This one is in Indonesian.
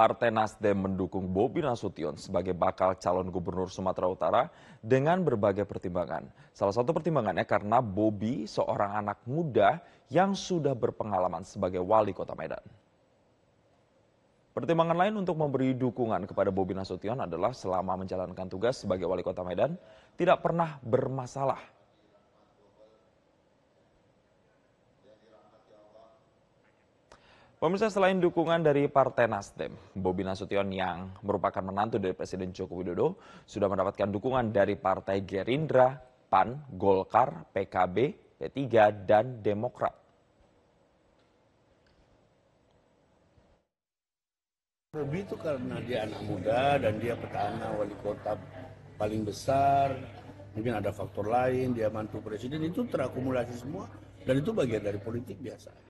Partai Nasdem mendukung Bobi Nasution sebagai bakal calon gubernur Sumatera Utara dengan berbagai pertimbangan. Salah satu pertimbangannya karena Bobi seorang anak muda yang sudah berpengalaman sebagai wali kota Medan. Pertimbangan lain untuk memberi dukungan kepada Bobi Nasution adalah selama menjalankan tugas sebagai wali kota Medan tidak pernah bermasalah Pemirsa selain dukungan dari Partai Nasdem, Bobi Nasution yang merupakan menantu dari Presiden Joko Widodo sudah mendapatkan dukungan dari Partai Gerindra, PAN, Golkar, PKB, P3, dan Demokrat. Bobi itu karena dia anak muda dan dia petahana wali kota paling besar, mungkin ada faktor lain, dia mantu presiden, itu terakumulasi semua dan itu bagian dari politik biasa.